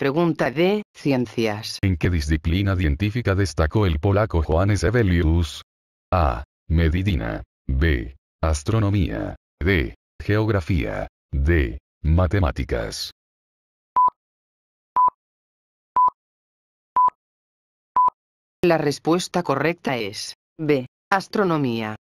Pregunta de ciencias. ¿En qué disciplina científica destacó el polaco Johannes Evelius? A. Medicina. B. Astronomía. D. Geografía. D. Matemáticas. La respuesta correcta es B. Astronomía.